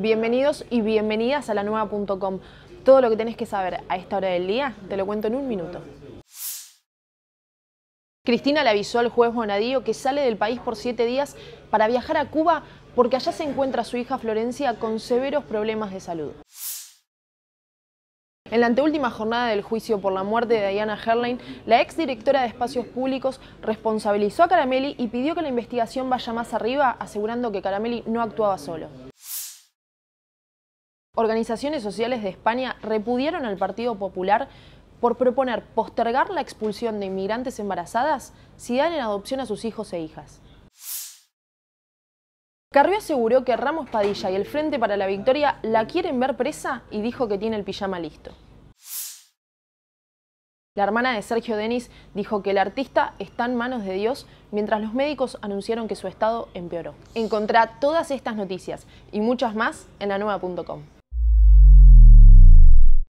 Bienvenidos y bienvenidas a la nueva.com. Todo lo que tenés que saber a esta hora del día te lo cuento en un minuto. Cristina le avisó al juez Bonadío que sale del país por siete días para viajar a Cuba porque allá se encuentra su hija Florencia con severos problemas de salud. En la anteúltima jornada del juicio por la muerte de Diana Herlein, la exdirectora de Espacios Públicos responsabilizó a Caramelli y pidió que la investigación vaya más arriba, asegurando que Caramelli no actuaba solo. Organizaciones sociales de España repudiaron al Partido Popular por proponer postergar la expulsión de inmigrantes embarazadas si dan en adopción a sus hijos e hijas. Carrió aseguró que Ramos Padilla y el Frente para la Victoria la quieren ver presa y dijo que tiene el pijama listo. La hermana de Sergio Denis dijo que el artista está en manos de Dios, mientras los médicos anunciaron que su estado empeoró. Encontrá todas estas noticias y muchas más en la nueva.com.